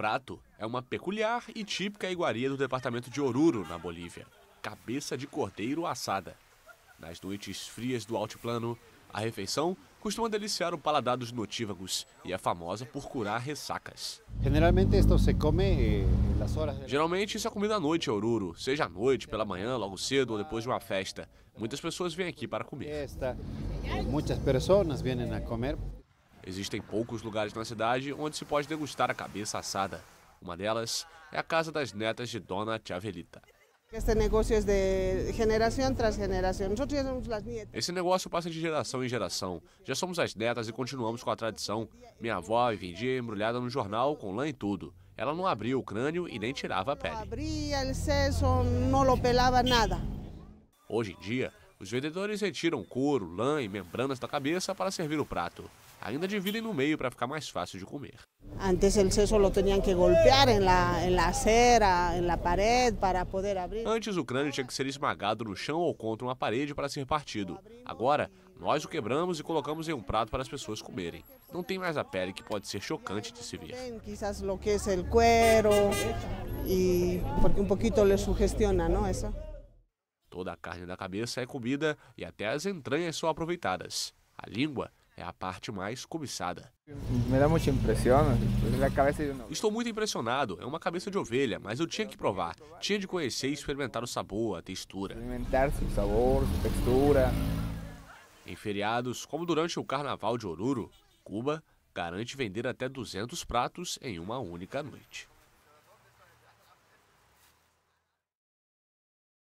prato é uma peculiar e típica iguaria do departamento de Oruro, na Bolívia: cabeça de cordeiro assada. Nas noites frias do altiplano, a refeição costuma deliciar o paladar dos notívagos e é famosa por curar ressacas. Geralmente isso se come eh, nas horas. Geralmente isso é comida à noite, Oruro, seja à noite, pela manhã, logo cedo ou depois de uma festa. Muitas pessoas vêm aqui para comer. Eh, muitas pessoas vêm a comer. Existem poucos lugares na cidade onde se pode degustar a cabeça assada. Uma delas é a casa das netas de Dona Chavelita. Este negócio é de geração tras geração. Nós somos as netas. Esse negócio passa de geração em geração. Já somos as netas e continuamos com a tradição. Minha avó vendia embrulhada no jornal com lã e tudo. Ela não abria o crânio e nem tirava a pele. Não abria o não pelava nada. Hoje em dia, os vendedores retiram couro, lã e membranas da cabeça para servir o prato. Ainda dividem no meio para ficar mais fácil de comer. Antes o seso lo tenían que golpear en la, en la cera, en la pared para poder abrir. Antes o crânio tinha que ser esmagado no chão ou contra uma parede para ser partido. Agora, nós o quebramos e colocamos em um prato para as pessoas comerem. Não tem mais a pele que pode ser chocante de se ver. Quizás lo que es el cuero y porque un poquito le sugestiona, ¿no? Eso. Toda a carne da cabeça é comida e até as entranhas são aproveitadas. A língua é a parte mais cobiçada. Me dá muito impressão. Né? Estou muito impressionado. É uma cabeça de ovelha, mas eu tinha que provar. Tinha de conhecer e experimentar o sabor, a textura. Experimentar o sabor, a textura. Em feriados, como durante o Carnaval de Oruro, Cuba garante vender até 200 pratos em uma única noite.